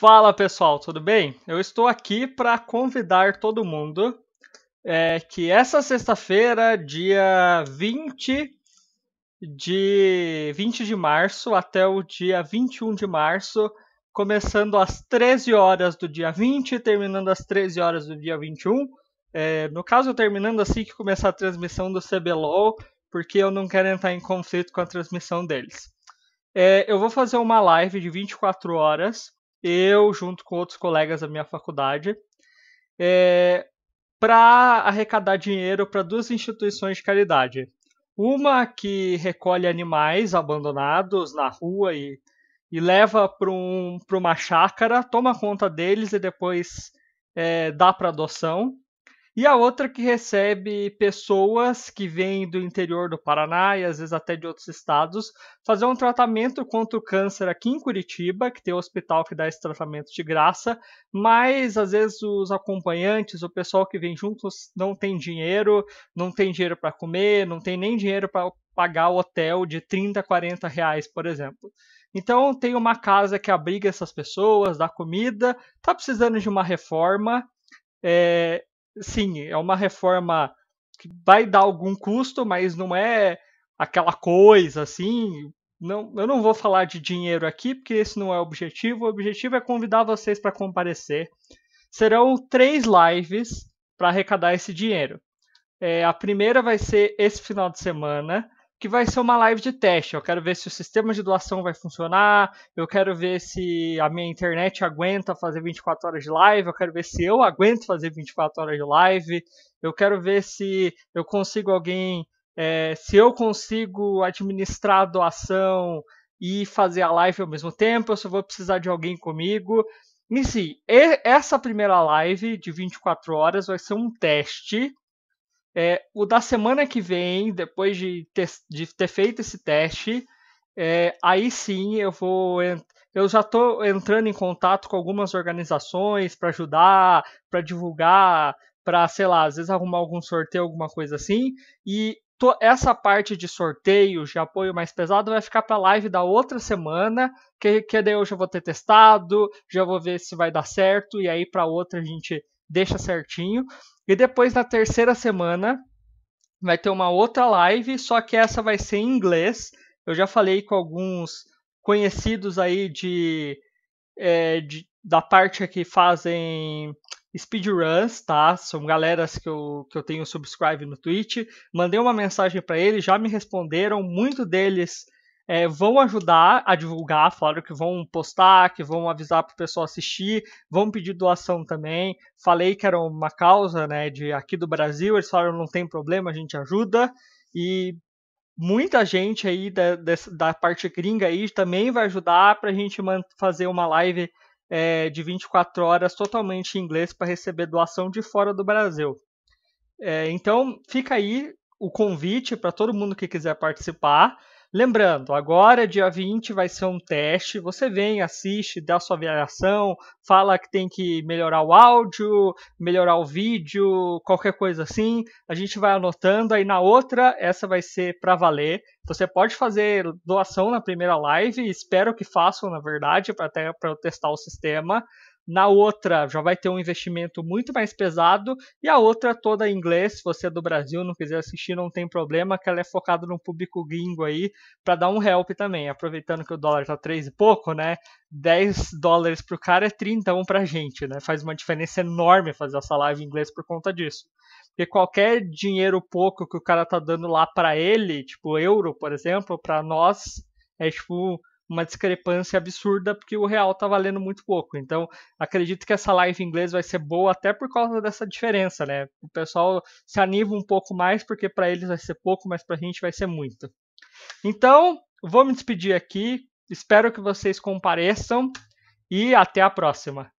Fala pessoal, tudo bem? Eu estou aqui para convidar todo mundo é, que essa sexta-feira, dia 20 de 20 de março até o dia 21 de março, começando às 13 horas do dia 20, terminando às 13 horas do dia 21. É, no caso, terminando assim que começar a transmissão do CBLOL, porque eu não quero entrar em conflito com a transmissão deles. É, eu vou fazer uma live de 24 horas eu, junto com outros colegas da minha faculdade, é, para arrecadar dinheiro para duas instituições de caridade. Uma que recolhe animais abandonados na rua e, e leva para um, uma chácara, toma conta deles e depois é, dá para adoção. E a outra que recebe pessoas que vêm do interior do Paraná e às vezes até de outros estados fazer um tratamento contra o câncer aqui em Curitiba, que tem um hospital que dá esse tratamento de graça, mas às vezes os acompanhantes, o pessoal que vem juntos não tem dinheiro, não tem dinheiro para comer, não tem nem dinheiro para pagar o hotel de 30, 40 reais, por exemplo. Então tem uma casa que abriga essas pessoas, dá comida, tá precisando de uma reforma, é, sim, é uma reforma que vai dar algum custo, mas não é aquela coisa assim. Não, eu não vou falar de dinheiro aqui, porque esse não é o objetivo. O objetivo é convidar vocês para comparecer. Serão três lives para arrecadar esse dinheiro. É, a primeira vai ser esse final de semana, que vai ser uma live de teste. Eu quero ver se o sistema de doação vai funcionar, eu quero ver se a minha internet aguenta fazer 24 horas de live, eu quero ver se eu aguento fazer 24 horas de live, eu quero ver se eu consigo alguém, é, se eu consigo administrar a doação e fazer a live ao mesmo tempo, eu só vou precisar de alguém comigo. Em si, essa primeira live de 24 horas vai ser um teste é, o da semana que vem, depois de ter, de ter feito esse teste, é, aí sim eu vou. Eu já estou entrando em contato com algumas organizações para ajudar, para divulgar, para, sei lá, às vezes arrumar algum sorteio, alguma coisa assim. E essa parte de sorteio, de apoio mais pesado, vai ficar para a live da outra semana, que, que daí eu já vou ter testado, já vou ver se vai dar certo, e aí para outra a gente deixa certinho. E depois na terceira semana vai ter uma outra live, só que essa vai ser em inglês. Eu já falei com alguns conhecidos aí de, é, de da parte que fazem speedruns, tá? São galeras que eu, que eu tenho subscribe no Twitch. Mandei uma mensagem para eles, já me responderam. Muito deles é, vão ajudar a divulgar, falaram que vão postar, que vão avisar para o pessoal assistir, vão pedir doação também. Falei que era uma causa né, de aqui do Brasil, eles falaram não tem problema, a gente ajuda. E muita gente aí da, da parte gringa aí também vai ajudar para a gente fazer uma live é, de 24 horas totalmente em inglês para receber doação de fora do Brasil. É, então fica aí o convite para todo mundo que quiser participar. Lembrando, agora dia 20 vai ser um teste. Você vem, assiste, dá sua avaliação, fala que tem que melhorar o áudio, melhorar o vídeo, qualquer coisa assim. A gente vai anotando. Aí na outra, essa vai ser para valer. Você pode fazer doação na primeira live, espero que façam, na verdade, para eu testar o sistema na outra já vai ter um investimento muito mais pesado e a outra toda em inglês. Se você é do Brasil não quiser assistir, não tem problema, que ela é focada no público gringo aí para dar um help também. Aproveitando que o dólar tá três e pouco, né? 10 dólares pro cara é 31 pra gente, né? Faz uma diferença enorme fazer essa live em inglês por conta disso. Porque qualquer dinheiro pouco que o cara tá dando lá para ele, tipo euro, por exemplo, para nós é tipo uma discrepância absurda, porque o real está valendo muito pouco. Então, acredito que essa live em inglês vai ser boa até por causa dessa diferença, né? O pessoal se anima um pouco mais, porque para eles vai ser pouco, mas para a gente vai ser muito. Então, vou me despedir aqui. Espero que vocês compareçam e até a próxima.